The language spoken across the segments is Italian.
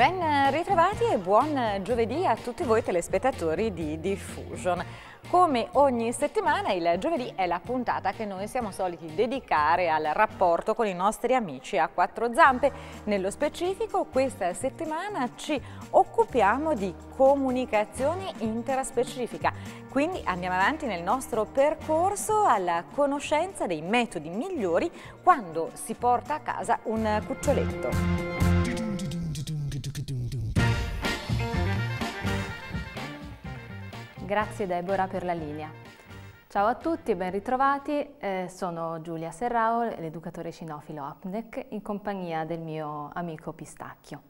Ben ritrovati e buon giovedì a tutti voi telespettatori di Diffusion. Come ogni settimana il giovedì è la puntata che noi siamo soliti dedicare al rapporto con i nostri amici a quattro zampe. Nello specifico questa settimana ci occupiamo di comunicazione interspecifica, quindi andiamo avanti nel nostro percorso alla conoscenza dei metodi migliori quando si porta a casa un cuccioletto. Grazie Deborah per la linea. Ciao a tutti e ben ritrovati, eh, sono Giulia Serrao, l'educatore cinofilo APNEC, in compagnia del mio amico Pistacchio.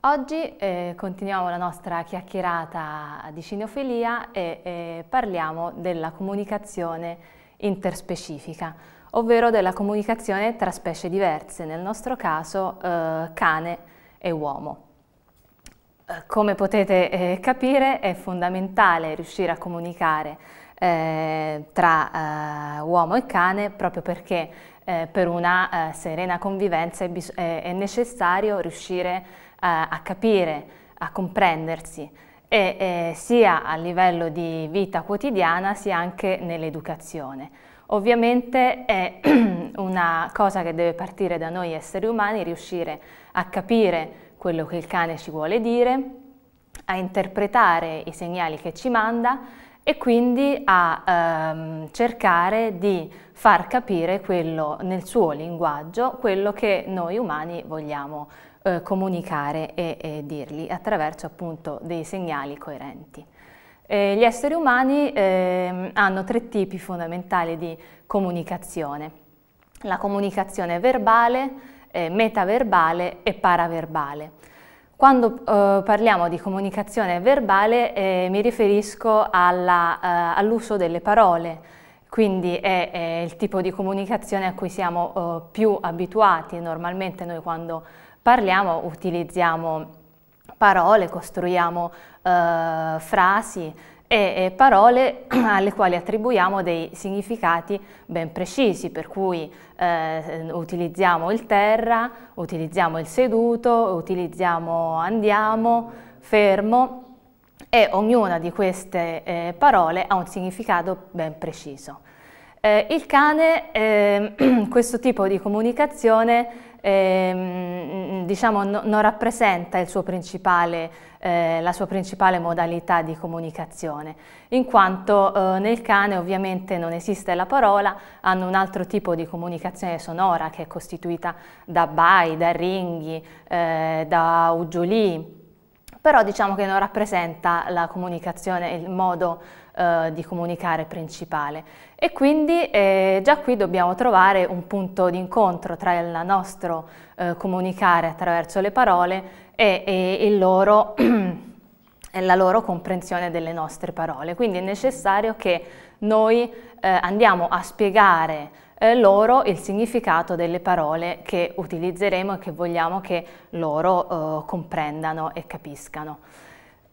Oggi eh, continuiamo la nostra chiacchierata di cineofilia e eh, parliamo della comunicazione interspecifica, ovvero della comunicazione tra specie diverse, nel nostro caso eh, cane e uomo. Come potete eh, capire è fondamentale riuscire a comunicare eh, tra eh, uomo e cane proprio perché eh, per una eh, serena convivenza è, è necessario riuscire eh, a capire, a comprendersi e, sia a livello di vita quotidiana sia anche nell'educazione. Ovviamente è una cosa che deve partire da noi esseri umani, riuscire a capire quello che il cane ci vuole dire, a interpretare i segnali che ci manda e quindi a ehm, cercare di far capire quello, nel suo linguaggio quello che noi umani vogliamo eh, comunicare e, e, dirgli attraverso appunto dei segnali coerenti. Eh, gli esseri umani ehm, hanno tre tipi fondamentali di comunicazione. La comunicazione verbale, eh, metaverbale e paraverbale. Quando eh, parliamo di comunicazione verbale eh, mi riferisco eh, all'uso delle parole, quindi è, è, il tipo di comunicazione a cui siamo eh, più abituati. Normalmente noi quando parliamo utilizziamo parole, costruiamo eh, frasi, e parole alle quali attribuiamo dei significati ben precisi, per cui eh, utilizziamo il terra, utilizziamo il seduto, utilizziamo andiamo, fermo e ognuna di queste eh, parole ha un significato ben preciso. Eh, il cane, ehm, questo tipo di comunicazione, ehm, diciamo, no, non rappresenta suo eh, la sua principale modalità di comunicazione, in quanto eh, nel cane ovviamente non esiste la parola, hanno un altro tipo di comunicazione sonora che è costituita da bai, da ringhi, eh, da uggiolii, però diciamo che non rappresenta la comunicazione, il modo eh, di comunicare principale. E quindi eh, già qui dobbiamo trovare un punto di incontro tra il nostro eh, comunicare attraverso le parole e, e, e loro la loro comprensione delle nostre parole. Quindi è necessario che noi eh, andiamo a spiegare eh, loro il significato delle parole che utilizzeremo e che vogliamo che loro comprendano e capiscano.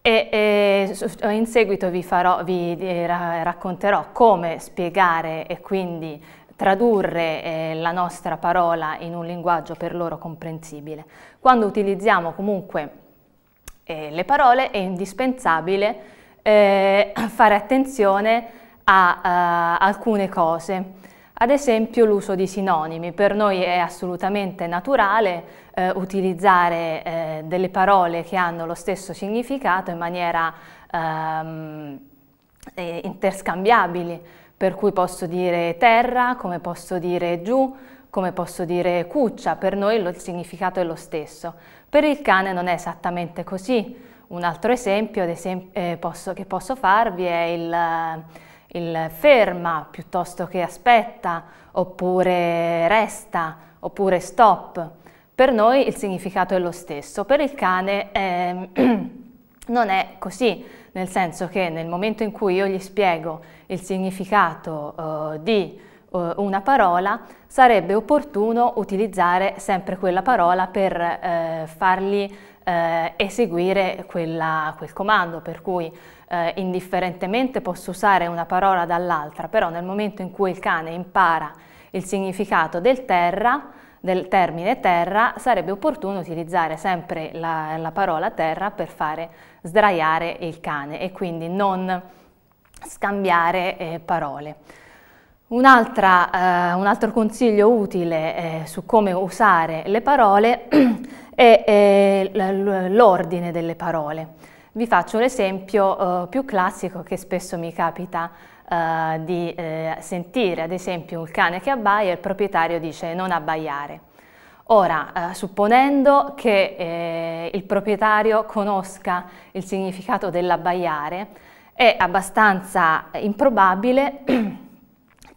E, e, in seguito vi, farò, vi eh, racconterò come spiegare e quindi tradurre eh, la nostra parola in un linguaggio per loro comprensibile. Quando utilizziamo comunque eh, le parole è indispensabile eh, fare attenzione a, a eh, alcune cose. Ad esempio l'uso di sinonimi, per noi è assolutamente naturale eh, utilizzare eh, delle parole che hanno lo stesso significato in maniera ehm, eh, interscambiabili, per cui posso dire terra, come posso dire giù, come posso dire cuccia, per noi il significato è lo stesso. Per il cane non è esattamente così. Un altro esempio, esempio eh, posso, che posso farvi è il il ferma piuttosto che aspetta, oppure resta, oppure stop. Per noi il significato è lo stesso, per il cane eh, non è così, nel senso che nel momento in cui io gli spiego il significato eh, di eh, una parola, sarebbe opportuno utilizzare sempre quella parola per eh, fargli eh, eseguire quella, quel comando, per cui eh, indifferentemente posso usare una parola dall'altra, però nel momento in cui il cane impara il significato del, terra, del termine terra, sarebbe opportuno utilizzare sempre la, la parola terra per fare sdraiare il cane e quindi non scambiare eh, parole. Un, eh, un altro consiglio utile eh, su come usare le parole è, è l'ordine delle parole. Vi faccio l'esempio eh, più classico che spesso mi capita eh, di eh, sentire, ad esempio un cane che abbaia e il proprietario dice non abbaiare. Ora, eh, supponendo che eh, il proprietario conosca il significato dell'abbaiare, è abbastanza improbabile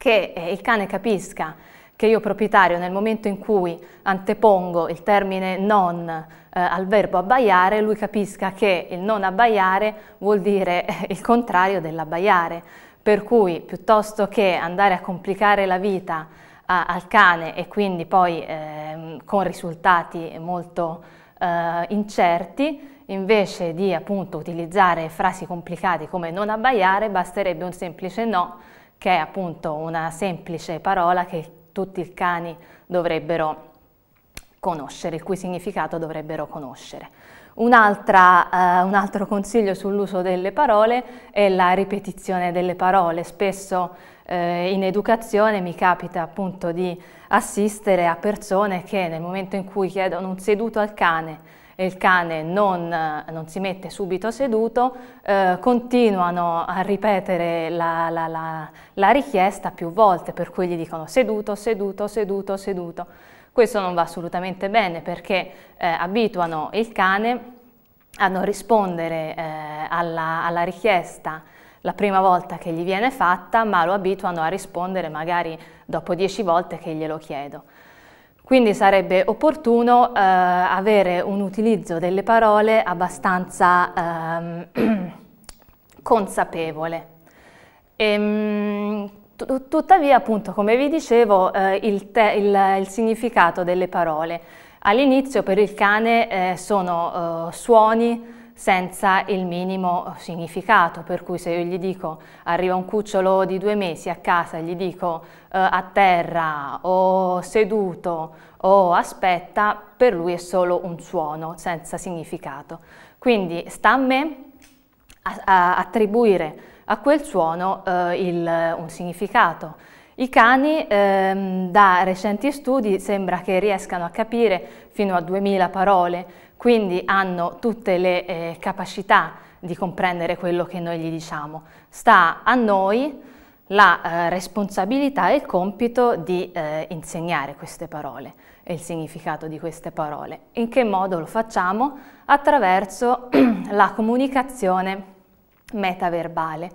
che eh, il cane capisca che io proprietario nel momento in cui antepongo il termine non eh, al verbo abbaiare, lui capisca che il non abbaiare vuol dire eh, il contrario dell'abbaiare, per cui piuttosto che andare a complicare la vita a, al cane e quindi poi eh, con risultati molto eh, incerti, invece di appunto utilizzare frasi complicate come non abbaiare, basterebbe un semplice no che è appunto una semplice parola che tutti i cani dovrebbero conoscere, il cui significato dovrebbero conoscere. Un, altra, eh, un altro consiglio sull'uso delle parole è la ripetizione delle parole. Spesso eh, in educazione mi capita appunto di assistere a persone che nel momento in cui chiedono un seduto al cane e il cane non, non si mette subito seduto, eh, continuano a ripetere la, la, la, la richiesta più volte, per cui gli dicono seduto, seduto, seduto, seduto. Questo non va assolutamente bene perché eh, abituano il cane a non rispondere eh, alla, alla, richiesta la prima volta che gli viene fatta, ma lo abituano a rispondere magari dopo dieci volte che glielo chiedo. Quindi sarebbe opportuno eh, avere un utilizzo delle parole abbastanza eh, consapevole. E, ehm, tuttavia, appunto, come vi dicevo, eh, il, il, il, significato delle parole. All'inizio per il cane eh, sono eh, suoni, senza il minimo significato, per cui se io gli dico arriva un cucciolo di due mesi a casa, gli dico eh, a terra o seduto o aspetta, per lui è solo un suono senza significato. Quindi sta a me a, a attribuire a quel suono eh, il, un significato. I cani, ehm, da recenti studi, sembra che riescano a capire fino a 2000 parole, quindi hanno tutte le eh, capacità di comprendere quello che noi gli diciamo. Sta a noi la eh, responsabilità e il compito di eh, insegnare queste parole e il significato di queste parole. In che modo lo facciamo? Attraverso la comunicazione metaverbale.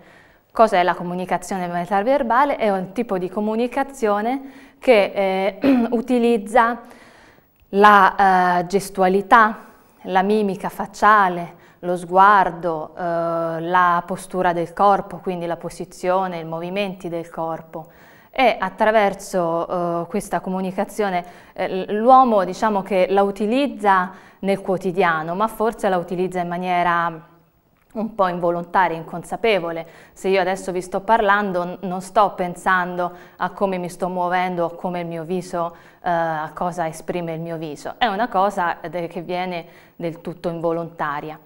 Cos'è la comunicazione metaverbale? È un tipo di comunicazione che eh, utilizza la eh, gestualità, la mimica facciale, lo sguardo, eh, la postura del corpo, quindi la posizione, i movimenti del corpo e attraverso eh, questa comunicazione eh, l'uomo diciamo che la utilizza nel quotidiano ma forse la utilizza in maniera un po' involontaria, inconsapevole. Se io adesso vi sto parlando non sto pensando a come mi sto muovendo, a come il mio viso, eh, a cosa esprime il mio viso. È una cosa eh, che viene del tutto involontaria.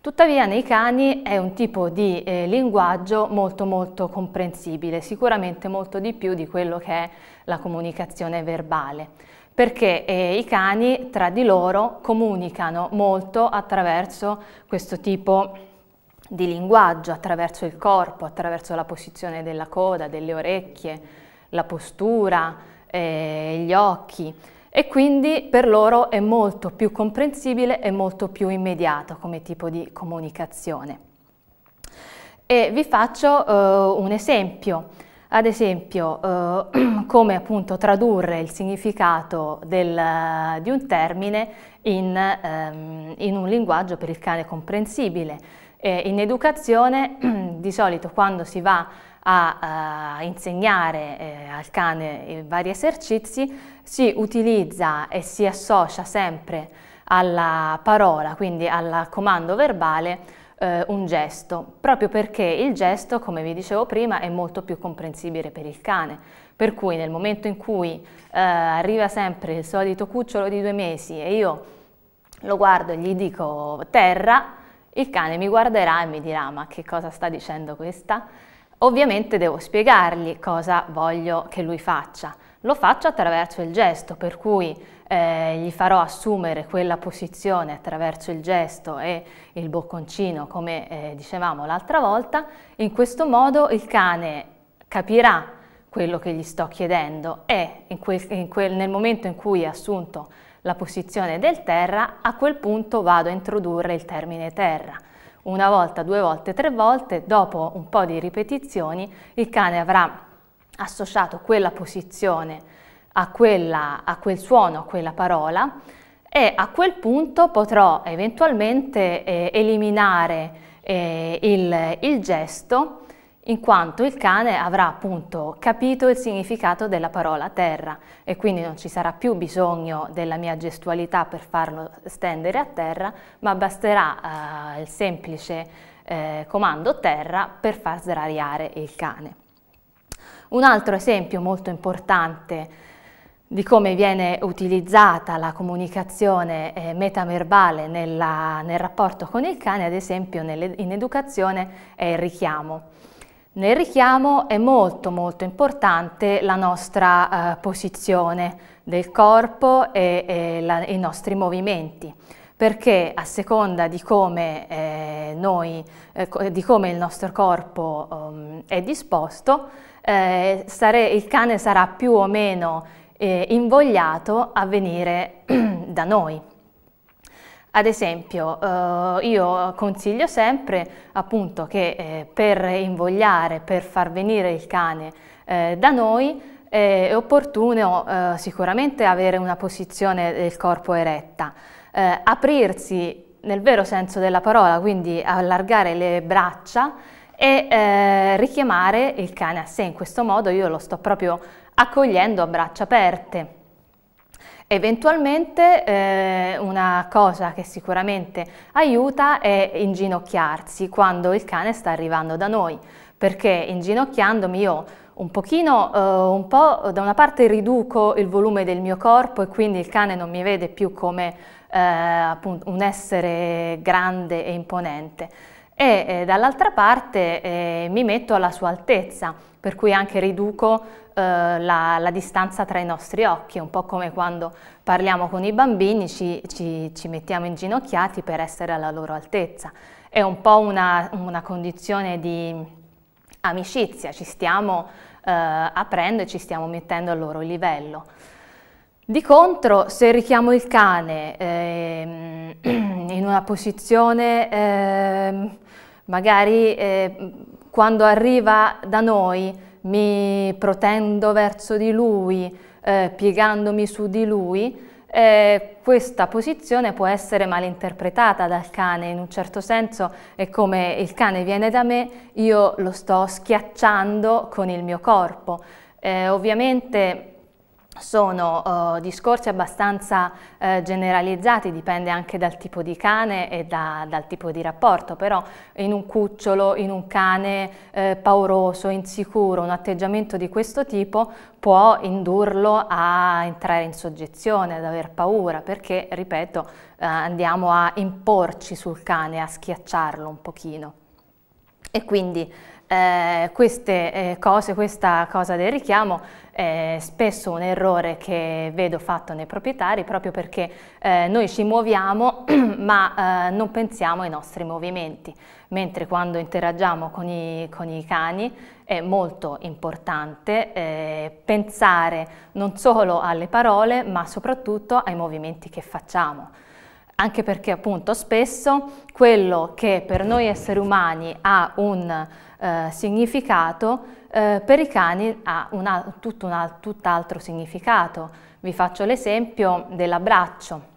Tuttavia nei cani è un tipo di eh, linguaggio molto molto comprensibile, sicuramente molto di più di quello che è la comunicazione verbale, perché eh, i cani tra di loro comunicano molto attraverso questo tipo di di linguaggio attraverso il corpo, attraverso la posizione della coda, delle orecchie, la postura, eh, gli occhi e quindi per loro è molto più comprensibile e molto più immediato come tipo di comunicazione. E vi faccio eh, un esempio, ad esempio eh, come appunto tradurre il significato del, di un termine in, ehm, in un linguaggio per il cane comprensibile. Eh, in educazione di solito quando si va a, a eh, insegnare eh, al cane eh, vari esercizi si utilizza e si associa sempre alla parola, quindi al comando verbale, eh, un gesto, proprio perché il gesto, come vi dicevo prima, è molto più comprensibile per il cane. Per cui nel momento in cui eh, arriva sempre il solito cucciolo di due mesi e io lo guardo e gli dico terra, il cane mi guarderà e mi dirà ma che cosa sta dicendo questa? Ovviamente devo spiegargli cosa voglio che lui faccia. Lo faccio attraverso il gesto, per cui eh, gli farò assumere quella posizione attraverso il gesto e il bocconcino, come eh, dicevamo l'altra volta. In questo modo il cane capirà quello che gli sto chiedendo e in quel, in quel, nel momento in cui ha assunto la posizione del terra, a quel punto vado a introdurre il termine terra. Una volta, due volte, tre volte, dopo un po' di ripetizioni, il cane avrà associato quella posizione a, quella, a quel suono, a quella parola e a quel punto potrò eventualmente eh, eliminare eh, il, il gesto in quanto il cane avrà appunto capito il significato della parola terra e quindi non ci sarà più bisogno della mia gestualità per farlo stendere a terra, ma basterà eh, il semplice eh, comando terra per far sdraiare il cane. Un altro esempio molto importante di come viene utilizzata la comunicazione eh, metaverbale nel rapporto con il cane, ad esempio in educazione, è il richiamo. Nel richiamo è molto molto importante la nostra eh, posizione del corpo e, e, la, i nostri movimenti perché a seconda di come, eh, noi, eh, di come il nostro corpo um, è disposto, eh, sare, il cane sarà più o meno eh, invogliato a venire da noi. Ad esempio, eh, io consiglio sempre appunto, che eh, per invogliare, per far venire il cane eh, da noi, è opportuno eh, sicuramente avere una posizione del corpo eretta, eh, aprirsi nel vero senso della parola, quindi allargare le braccia e eh, richiamare il cane a sé. In questo modo io lo sto proprio accogliendo a braccia aperte. Eventualmente eh, una cosa che sicuramente aiuta è inginocchiarsi quando il cane sta arrivando da noi, perché inginocchiandomi io un pochino, eh, un po' da una parte riduco il volume del mio corpo e quindi il cane non mi vede più come eh, appunto, un essere grande e imponente e eh, dall'altra parte eh, mi metto alla sua altezza, per cui anche riduco eh, la, la, distanza tra i nostri occhi, un po' come quando parliamo con i bambini, ci, ci, ci mettiamo inginocchiati per essere alla loro altezza. È un po' una, una condizione di amicizia, ci stiamo eh, aprendo e ci stiamo mettendo al loro livello. Di contro, se richiamo il cane eh, in una posizione, ehm, eh, magari quando arriva da noi, mi protendo verso di lui, eh, piegandomi su di lui, eh, questa posizione può essere malinterpretata dal cane, in un certo senso è come il cane viene da me, io lo sto schiacciando con il mio corpo. Eh, ovviamente sono uh, discorsi abbastanza uh, generalizzati, dipende anche dal tipo di cane e da, dal tipo di rapporto, però in un cucciolo, in un cane uh, pauroso, insicuro, un atteggiamento di questo tipo può indurlo a entrare in soggezione, ad aver paura, perché, ripeto, andiamo a imporci sul cane, a schiacciarlo un pochino. E quindi eh, queste eh, cose, questa cosa del richiamo è spesso un errore che vedo fatto nei proprietari proprio perché eh, noi ci muoviamo ma eh, non pensiamo ai nostri movimenti, mentre quando interagiamo con i, con i cani è molto importante eh, pensare non solo alle parole ma soprattutto ai movimenti che facciamo anche perché appunto spesso quello che per noi esseri umani ha un eh, significato, eh, per i cani ha una, tutto un tutt'altro significato. Vi faccio l'esempio dell'abbraccio.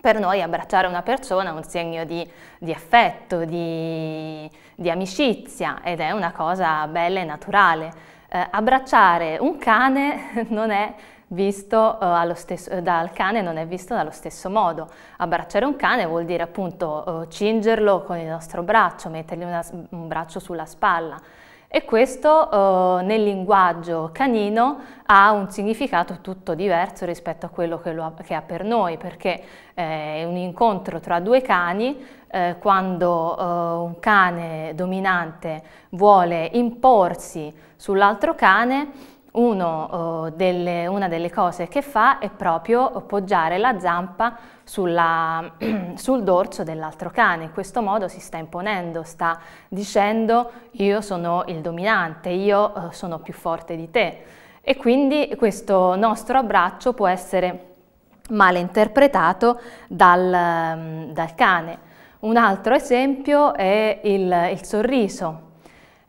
Per noi abbracciare una persona è un segno di, di affetto, di, di, amicizia ed è una cosa bella e naturale. Eh, abbracciare un cane non è visto eh, stesso, eh, dal cane non è visto dallo stesso modo. Abbracciare un cane vuol dire appunto eh, cingerlo con il nostro braccio, mettergli una, un braccio sulla spalla e questo eh, nel linguaggio canino ha un significato tutto diverso rispetto a quello che, ha, che ha, per noi perché eh, è un incontro tra due cani quando un cane dominante vuole imporsi sull'altro cane uno, eh, delle, una delle cose che fa è proprio poggiare la zampa sulla, sul dorso dell'altro cane, in questo modo si sta imponendo, sta dicendo io sono il dominante, io eh, sono più forte di te e quindi questo nostro abbraccio può essere malinterpretato dal, ehm, dal cane. Un altro esempio è il, il sorriso.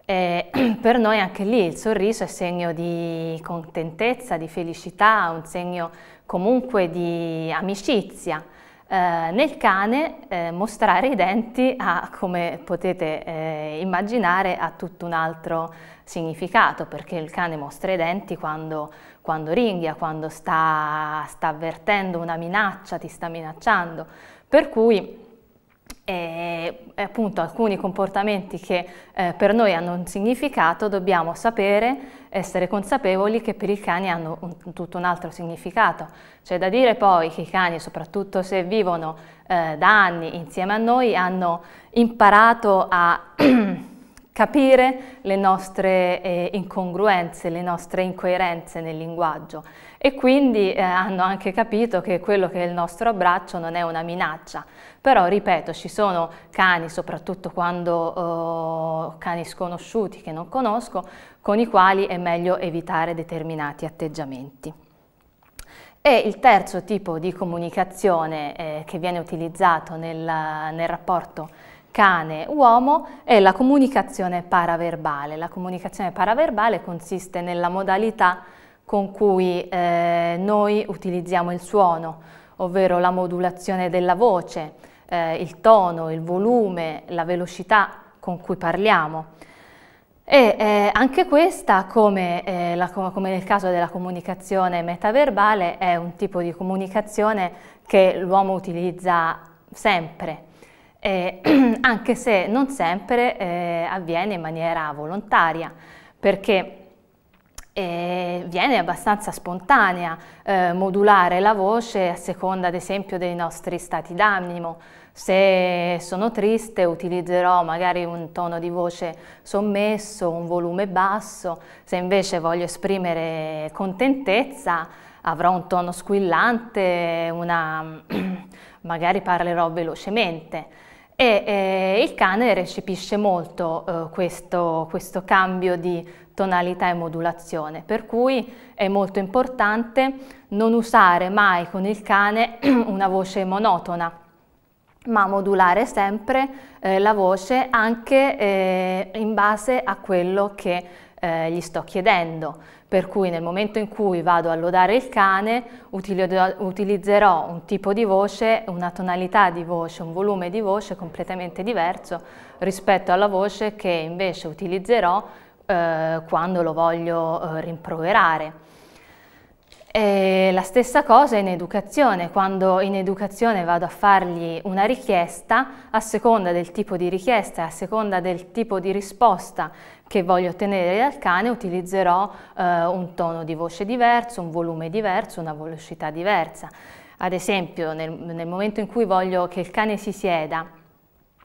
Eh, per noi anche lì il sorriso è segno di contentezza, di felicità, un segno comunque di amicizia. Eh, nel cane eh, mostrare i denti ha, come potete eh, immaginare, ha tutto un altro significato, perché il cane mostra i denti quando, quando ringhia, quando sta, sta avvertendo una minaccia, ti sta minacciando. Per cui e eh, appunto alcuni comportamenti che eh, per noi hanno un significato dobbiamo sapere, essere consapevoli che per i cani hanno un, tutto un altro significato. C'è da dire poi che i cani, soprattutto se vivono eh, da anni insieme a noi, hanno imparato a capire le nostre eh, incongruenze, le nostre incoerenze nel linguaggio e quindi eh, hanno anche capito che quello che è il nostro abbraccio non è una minaccia. Però, ripeto, ci sono cani, soprattutto quando eh, cani sconosciuti che non conosco, con i quali è meglio evitare determinati atteggiamenti. E il terzo tipo di comunicazione eh, che viene utilizzato nel, nel rapporto cane-uomo è la comunicazione paraverbale. La comunicazione paraverbale consiste nella modalità con cui eh, noi utilizziamo il suono, ovvero la modulazione della voce, eh, il tono, il volume, la velocità con cui parliamo. E eh, anche questa, come, eh, la, come, nel caso della comunicazione metaverbale, è un tipo di comunicazione che l'uomo utilizza sempre eh, anche se non sempre eh, avviene in maniera volontaria, perché eh, viene abbastanza spontanea eh, modulare la voce a seconda ad esempio dei nostri stati d'animo. Se sono triste utilizzerò magari un tono di voce sommesso, un volume basso, se invece voglio esprimere contentezza avrò un tono squillante, una, magari parlerò velocemente e eh, il cane recepisce molto eh, questo, questo, cambio di tonalità e modulazione, per cui è molto importante non usare mai con il cane una voce monotona, ma modulare sempre eh, la voce anche eh, in base a quello che eh, gli sto chiedendo. Per cui nel momento in cui vado a lodare il cane utilizzerò un tipo di voce, una tonalità di voce, un volume di voce completamente diverso rispetto alla voce che invece utilizzerò eh, quando lo voglio eh, rimproverare. E la stessa cosa in educazione, quando in educazione vado a fargli una richiesta, a seconda del tipo di richiesta, a seconda del tipo di risposta che voglio ottenere dal cane utilizzerò eh, un tono di voce diverso, un volume diverso, una velocità diversa. Ad esempio nel, nel momento in cui voglio che il cane si sieda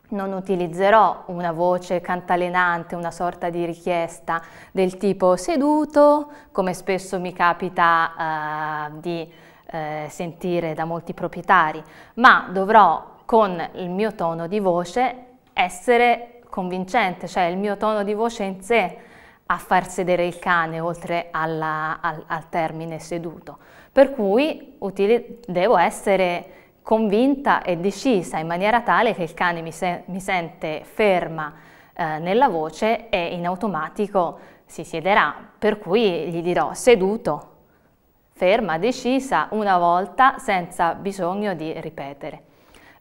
non utilizzerò una voce cantalenante, una sorta di richiesta del tipo seduto, come spesso mi capita eh, di eh, sentire da molti proprietari, ma dovrò con il mio tono di voce essere convincente, cioè il mio tono di voce in sé a far sedere il cane oltre alla, al, al, termine seduto. Per cui utili, devo essere convinta e decisa in maniera tale che il cane mi, se, mi sente ferma eh, nella voce e in automatico si siederà, per cui gli dirò seduto, ferma, decisa, una volta senza bisogno di ripetere.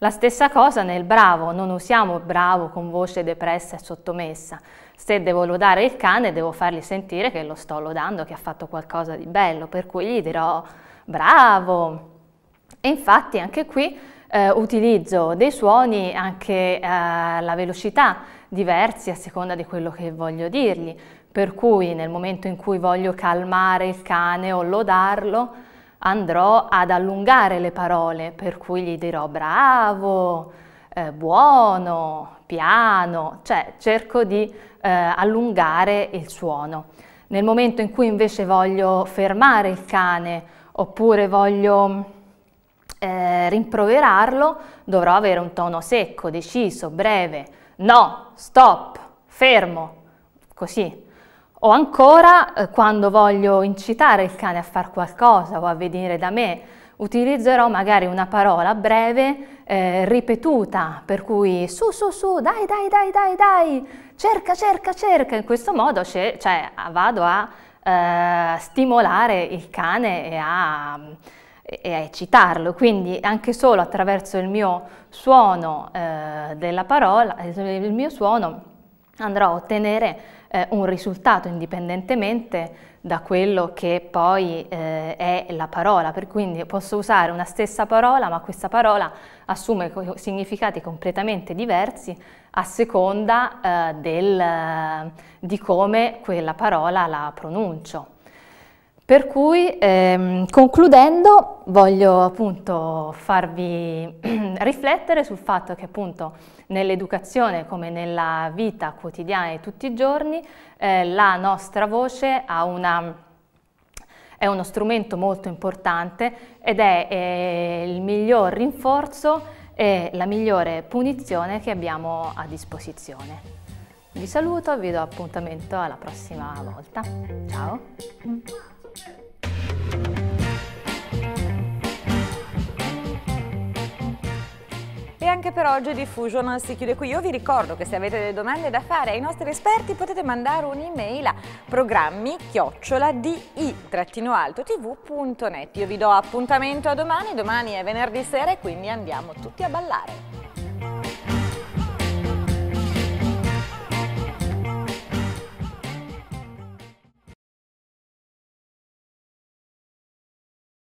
La stessa cosa nel bravo, non usiamo bravo con voce depressa e sottomessa. Se devo lodare il cane devo fargli sentire che lo sto lodando, che ha fatto qualcosa di bello, per cui gli dirò bravo. E infatti anche qui eh, utilizzo dei suoni anche alla eh, velocità diversi a seconda di quello che voglio dirgli, per cui nel momento in cui voglio calmare il cane o lodarlo, andrò ad allungare le parole, per cui gli dirò bravo, eh, buono, piano, cioè cerco di eh, allungare il suono. Nel momento in cui invece voglio fermare il cane oppure voglio eh, rimproverarlo, dovrò avere un tono secco, deciso, breve. No, stop, fermo, così. O ancora, eh, quando voglio incitare il cane a fare qualcosa o a venire da me, utilizzerò magari una parola breve eh, ripetuta, per cui su, su, su, dai, dai, dai, dai, dai, cerca, cerca, cerca. In questo modo cioè, vado a eh, stimolare il cane e a, e a, eccitarlo. Quindi anche solo attraverso il mio suono eh, della parola, eh, il mio suono, andrò a ottenere eh, un risultato indipendentemente da quello che poi eh, è la parola, per cui posso usare una stessa parola, ma questa parola assume co significati completamente diversi a seconda eh, del, di come quella parola la pronuncio. Per cui, ehm, concludendo, voglio appunto farvi riflettere sul fatto che appunto nell'educazione come nella vita quotidiana di tutti i giorni, eh, la nostra voce una, è uno strumento molto importante ed è eh, il miglior rinforzo e la migliore punizione che abbiamo a disposizione. Vi saluto, vi do appuntamento alla prossima volta. Ciao! anche per oggi di Fusion si chiude qui. Io vi ricordo che se avete delle domande da fare ai nostri esperti potete mandare un'email a programmi chiocciola di-alto-tv.net. Io vi do appuntamento a domani, domani è venerdì sera e quindi andiamo tutti a ballare.